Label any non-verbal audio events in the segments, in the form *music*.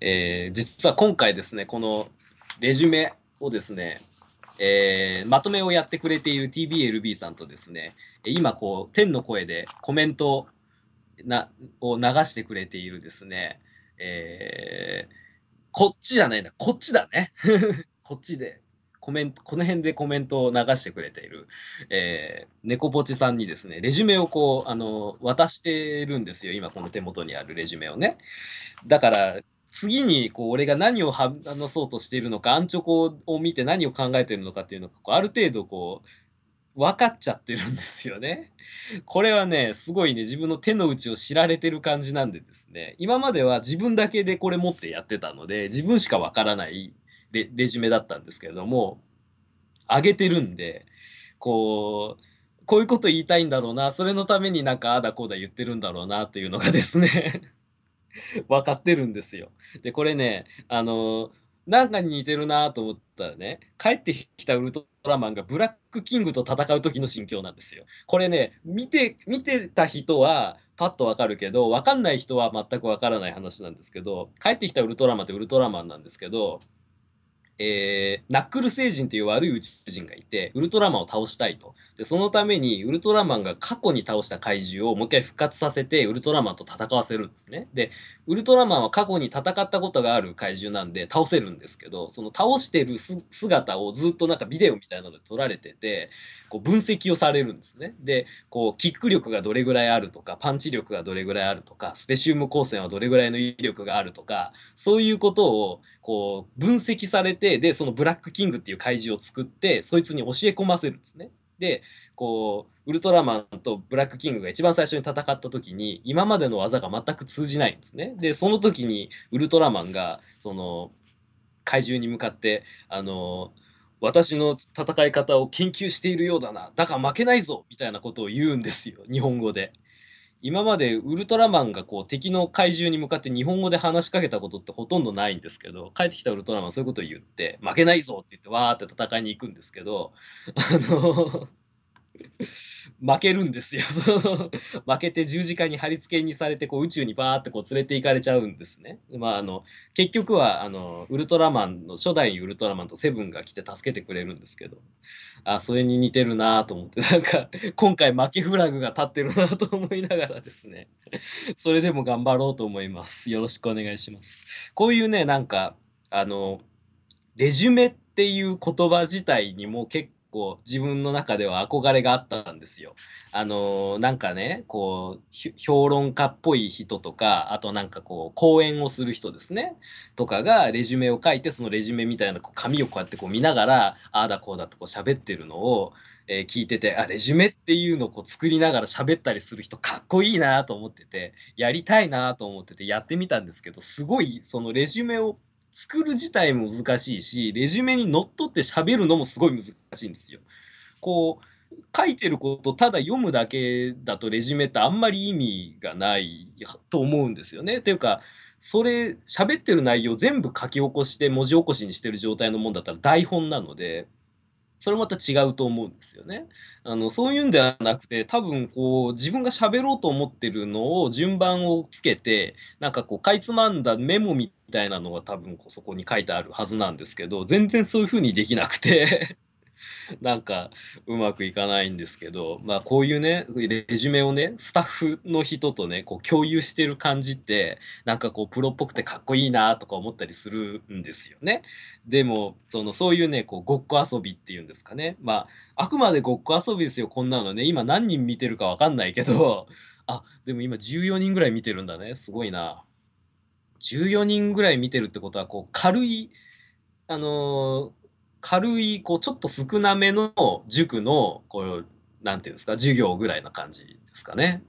えー、実は今回ですね、このレジュメをですね、えー、まとめをやってくれている TBLB さんとですね、今こう、天の声でコメントなを流してくれているですね、えー、こっちじゃないんだ、こっちだね。*laughs* こっちでコメント、この辺でコメントを流してくれている、えー、猫ぼちさんにですね、レジュメをこう、あの、渡してるんですよ、今この手元にあるレジュメをね。だから、次にこう俺が何を話そうとしているのかアンチョコを見て何を考えてるのかっていうのがこうある程度こう分かっちゃってるんですよね。これはねすごいね自分の手の内を知られてる感じなんでですね今までは自分だけでこれ持ってやってたので自分しか分からないレレジュメだったんですけれども上げてるんでこうこういうこと言いたいんだろうなそれのためになんかあだこうだ言ってるんだろうなというのがですね *laughs* 分かってるんですよ。で、これね、あの、なんかに似てるなと思ったらね、帰ってきたウルトラマンがブラックキングと戦う時の心境なんですよ。これね、見て、見てた人は、パッとわかるけど、わかんない人は全くわからない話なんですけど、帰ってきたウルトラマンってウルトラマンなんですけど、えー、ナックル星人という悪い宇宙人がいてウルトラマンを倒したいとでそのためにウルトラマンが過去に倒した怪獣をもう一回復活させてウルトラマンと戦わせるんですねでウルトラマンは過去に戦ったことがある怪獣なんで倒せるんですけどその倒してる姿をずっとなんかビデオみたいなので撮られててこう分析をされるんですね。でこうキック力がどれぐらいあるとかパンチ力がどれぐらいあるとかスペシウム光線はどれぐらいの威力があるとかそういうことをこう分析されてでそのブラックキングっていう怪獣を作ってそいつに教え込ませるんですね。でこうウルトラマンとブラックキングが一番最初に戦った時に今までの技が全く通じないんですね。でその時にウルトラマンがその怪獣に向かってあのー私の戦い方を研究しているようだな、だから負けないぞみたいなことを言うんですよ、日本語で。今までウルトラマンがこう敵の怪獣に向かって日本語で話しかけたことってほとんどないんですけど帰ってきたウルトラマンそういうことを言って負けないぞって言ってわーって戦いに行くんですけどあの負けるんですよ。*laughs* その負けて十字架に貼り付けにされてこう宇宙にバーってこう連れて行かれちゃうんですね。まあ、あの結局はあのウルトラマンの初代ウルトラマンとセブンが来て助けてくれるんですけどあそれに似てるなと思ってなんか今回負けフラグが立ってるなと思いながらですねそれでも頑張ろうと思います。よろしくお願いします。こういうねなんかあのレジュメっていう言葉自体にも結構自分の中では憧れがあったんですよ。あのなんかねこう評論家っぽい人とかあとなんかこう講演をする人ですねとかがレジュメを書いてそのレジュメみたいなこう紙をこうやってこう見ながらああだこうだとこう喋ってるのを、えー、聞いててあレジュメっていうのをこう作りながら喋ったりする人かっこいいなと思っててやりたいなと思っててやってみたんですけどすごいそのレジュメを作る自体も難しいし、レジュメにのっとってしゃべるのもすごい難しいんですよ。こう書いてることただ読むだけだとレジュメってあんまり意味がないと思うんですよね。というかそれ喋ってる内容全部書き起こして文字起こしにしてる状態のもんだったら台本なのでそれまた違うと思うんですよね。あのそういうんではなくて多分こう自分が喋ろうと思ってるのを順番をつけてなんかこうかいつまんだメモみみたいなのが多分そこに書いてあるはずなんですけど全然そういうふうにできなくて *laughs* なんかうまくいかないんですけど、まあ、こういうねレジュメをねスタッフの人とねこう共有してる感じってなんかこうプロっぽくてかっこいいなとか思ったりするんですよね。でもそのそういうねこうごっこ遊びっていうんですかね、まあ、あくまでごっこ遊びですよこんなのね今何人見てるか分かんないけどあでも今14人ぐらい見てるんだねすごいな。14人ぐらい見てるってことはこう軽いあのー、軽いこうちょっと少なめの塾のこうなんていうんですか授業ぐらいな感じですかね。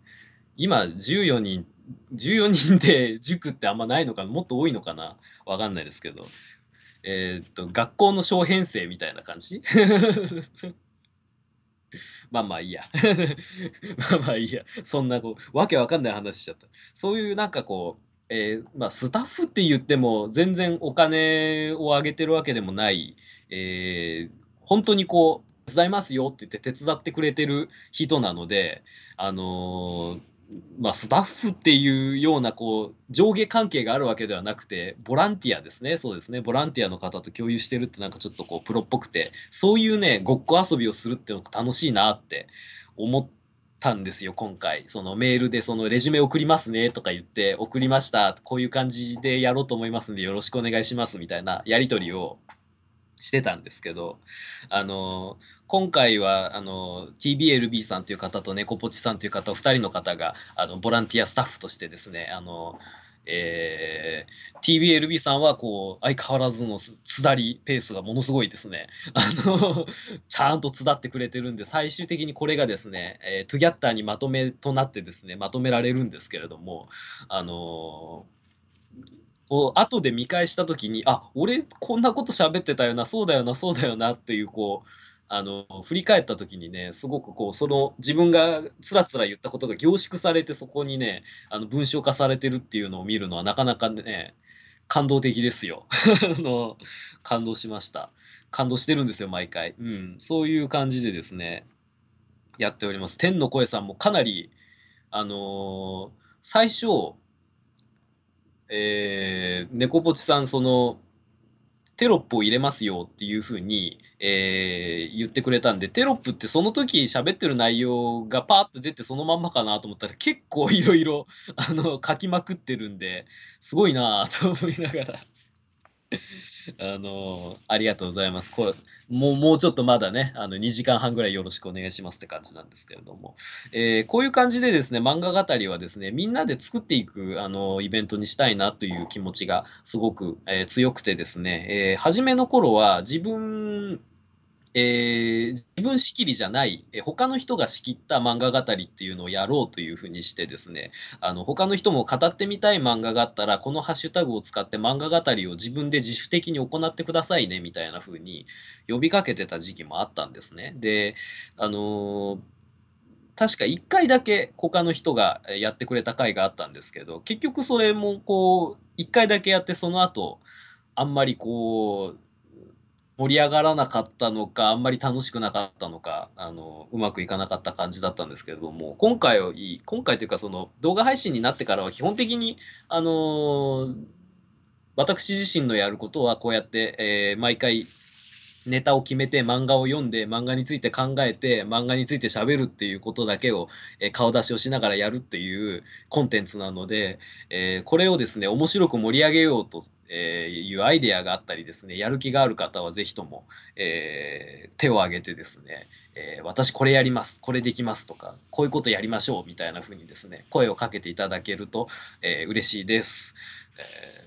今14人14人で塾ってあんまないのかもっと多いのかなわかんないですけど、えー、っと学校の小編成みたいな感じ *laughs* まあまあいいや *laughs* まあまあいいやそんなこうわけわかんない話しちゃったそういうなんかこうえー、まあ、スタッフって言っても全然お金をあげてるわけでもない、えー、本当にこう手伝いますよって言って手伝ってくれてる人なので、あのー、まあ、スタッフっていうようなこう上下関係があるわけではなくてボランティアですねそうですねボランティアの方と共有してるって何かちょっとこうプロっぽくてそういうねごっこ遊びをするっていうのが楽しいなって思って。たんですよ今回そのメールでそのレジュメ送りますねとか言って送りましたこういう感じでやろうと思いますんでよろしくお願いしますみたいなやり取りをしてたんですけどあの今回はあの TBLB さんという方と猫、ポぽちさんという方2人の方があのボランティアスタッフとしてですねあのえー、TBLB さんはこう相変わらずのつだりペースがものすごいですね。あの *laughs* ちゃんとつだってくれてるんで最終的にこれがですね、えー、トゥギャッターにまとめとなってですねまとめられるんですけれどもあのーこう後で見返した時にあ俺こんなこと喋ってたよなそうだよなそうだよなっていうこうあの振り返った時にねすごくこうその自分がつらつら言ったことが凝縮されてそこにねあの文章化されてるっていうのを見るのはなかなかね感動的ですよ *laughs* の感動しました感動してるんですよ毎回、うん、そういう感じでですねやっております天の声さんもかなりあのー、最初え猫ぼちさんそのテロップを入れますよっていうふうに、えー、言ってくれたんでテロップってその時喋ってる内容がパーッと出てそのまんまかなと思ったら結構いろいろ書きまくってるんですごいなと思いながらあの、ありがとうございます。これもうもうちょっとまだね、あの2時間半ぐらいよろしくお願いしますって感じなんですけれども、えー、こういう感じでですね、漫画語りはですね、みんなで作っていくあのイベントにしたいなという気持ちがすごく、えー、強くてですね、えー、初めの頃は自分えー、自分仕切りじゃない、えー、他の人が仕切った漫画語っていうのをやろうというふうにしてですねあの他の人も語ってみたい漫画があったらこのハッシュタグを使って漫画語りを自分で自主的に行ってくださいねみたいなふうに呼びかけてた時期もあったんですね。であのー確か1回だけ他の人がやってくれた回があったんですけど結局それもこう1回だけやってその後あんまりこう盛り上がらなかったのかあんまり楽しくなかったのかあのうまくいかなかった感じだったんですけれども今回はい今回というかその動画配信になってからは基本的にあの私自身のやることはこうやって、えー、毎回ネタを決めて漫画を読んで漫画について考えて漫画についてしゃべるっていうことだけを、え顔出しをしながらやるっていうコンテンツなので、えー、これをですね面白く盛り上げようとえー、いうアイデアがあったりですねやる気がある方は是非とも、えー、手を挙げてですね、えー、私これやりますこれできますとかこういうことやりましょうみたいな風にですね声をかけていただけると、えー、嬉しいです。えー、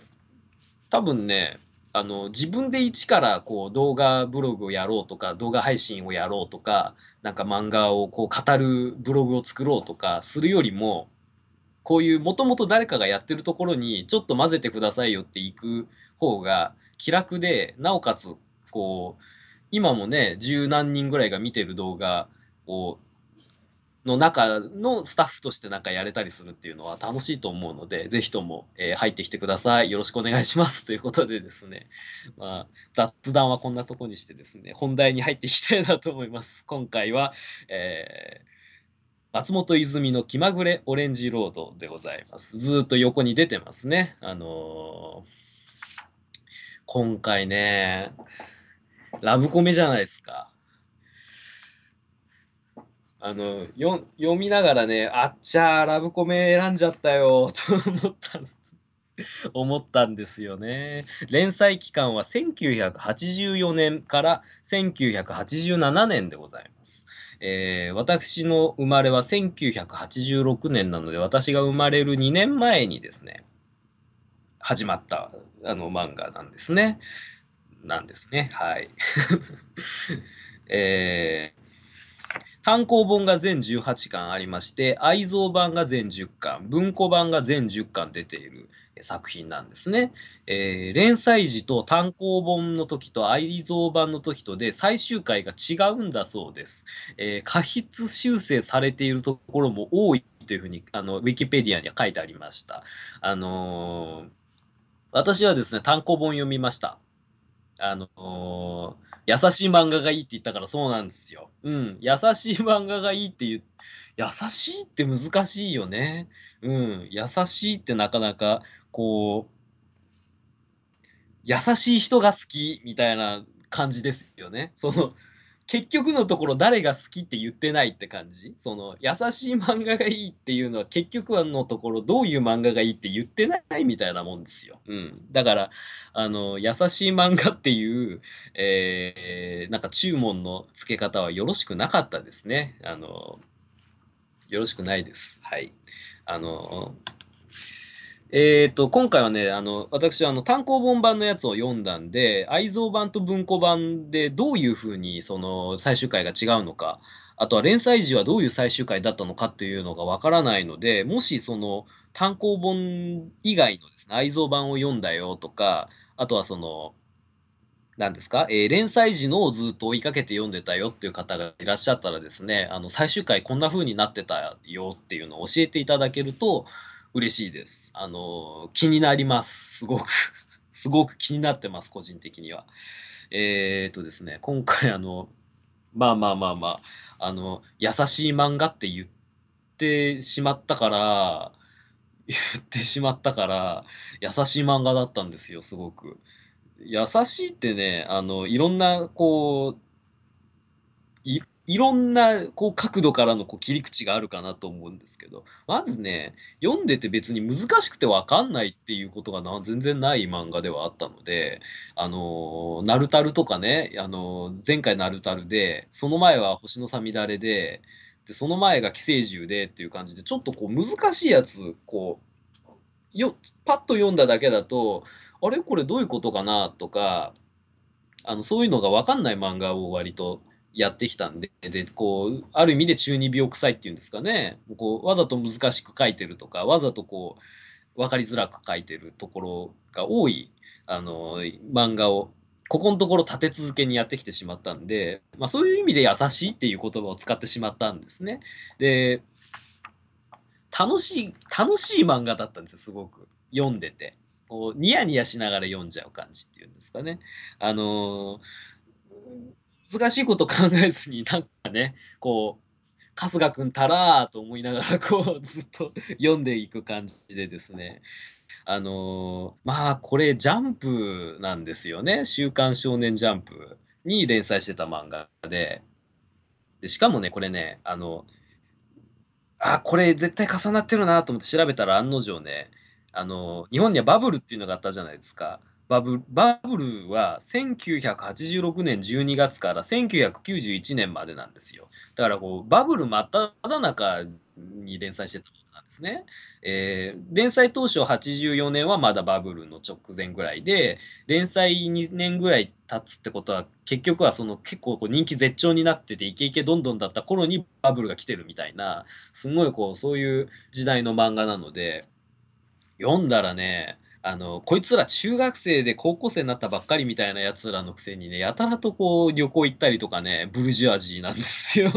多分ねあの自分で一からこう動画ブログをやろうとか動画配信をやろうとかなんか漫画をこう語るブログを作ろうとかするよりもこういうもともと誰かがやってるところにちょっと混ぜてくださいよっていく方が気楽でなおかつこう今もね十何人ぐらいが見てる動画をの中のスタッフとしてなんかやれたりするっていうのは楽しいと思うのでぜひとも、えー、入ってきてくださいよろしくお願いします *laughs* ということでですね、まあ、雑談はこんなとこにしてですね本題に入っていきたいなと思います今回は、えー松本泉の気まぐれオレンジロードでございます。ずっと横に出てますね。あのー、今回ね、ラブコメじゃないですか。あの、よ読みながらね、あっちゃー、ラブコメ選んじゃったよ、と思った *laughs* 思ったんですよね。連載期間は1984年から1987年でございます。えー、私の生まれは1986年なので、私が生まれる2年前にですね、始まったあの漫画なんですね。なんですね。はい。*laughs* えー単行本が全18巻ありまして、愛蔵版が全10巻、文庫版が全10巻出ている。作品なんですね。えー、連載時と単行本の時と愛蔵版の時とで最終回が違うんだそうです。えー、過失修正されているところも多いというふうにあのウィキペディアには書いてありました。あのー、私はですね単行本読みました。あの優しい漫画がいいって言ったからそうなんですよ。うん、優しい漫画がいいって言優しいって難しいよね。うん、優しいってなかなかこう、優しい人が好きみたいな感じですよね。その、結局のところ誰が好きって言ってないって感じその優しい漫画がいいっていうのは結局のところどういう漫画がいいって言ってないみたいなもんですよ。うん、だからあの優しい漫画っていう、えー、なんか注文の付け方はよろしくなかったですね。あのよろしくないです。はい。あのえーと、今回はねあの私あの単行本版のやつを読んだんで愛蔵版と文庫版でどういうふうにその最終回が違うのかあとは連載時はどういう最終回だったのかっていうのがわからないのでもしその単行本以外のですね愛蔵版を読んだよとかあとはその何ですか、えー、連載時のをずっと追いかけて読んでたよっていう方がいらっしゃったらですねあの最終回こんな風になってたよっていうのを教えていただけると嬉しいです。あの、気になります。すごく *laughs* すごく気になってます、個人的には。えっ、とですね、今回あの、まあまあまあまあ、あの、優しい漫画って言ってしまったから、言ってしまったから、優しい漫画だったんですよ、すごく。優しいってね、あの、いろんな、こう、いいろんなこう角度からのこう切り口があるかなと思うんですけどまずね読んでて別に難しくて分かんないっていうことがな全然ない漫画ではあったので「あのナルタル」とかね、あの前回「ナルタルで」その前は「星のさみだれで」でその前が「寄生獣で」っていう感じでちょっとこう難しいやつこうよパッと読んだだけだとあれこれどういうことかなとかあのそういうのが分かんない漫画を割とやってきたんで、で、こう、ある意味で中二病臭いっていうんですかね、こう、わざと難しく書いてるとか、わざとこう、分かりづらく書いてるところが多い、あの、漫画を、ここのところ立て続けにやってきてしまったんで、まあそういう意味で優しいっていう言葉を使ってしまったんですね。で、楽しい、楽しい漫画だったんですよ、すごく。読んでて。こうニヤニヤしながら読んじゃう感じっていうんですかね。あのー、難しいこと考えずになんかねこう春日君たらーと思いながらこうずっと読んでいく感じでですねあのー、まあこれジャンプなんですよね「週刊少年ジャンプ」に連載してた漫画ででしかもねこれねあのあこれ絶対重なってるなと思って調べたら案の定ねあの日本にはバブルっていうのがあったじゃないですか。バブバブルは1986年12月から1991年までなんですよ。だからこうバブル真っただ中に連載してたものなんですね。えー、連載当初84年はまだバブルの直前ぐらいで連載2年ぐらい経つってことは結局はその結構こう人気絶頂になっててイケイケどんどんだった頃にバブルが来てるみたいなすごいこうそういう時代の漫画なので読んだらねあのこいつら中学生で高校生になったばっかりみたいなやつらのくせにねやたらとこう旅行行ったりとかねブルジュアジーなんですよ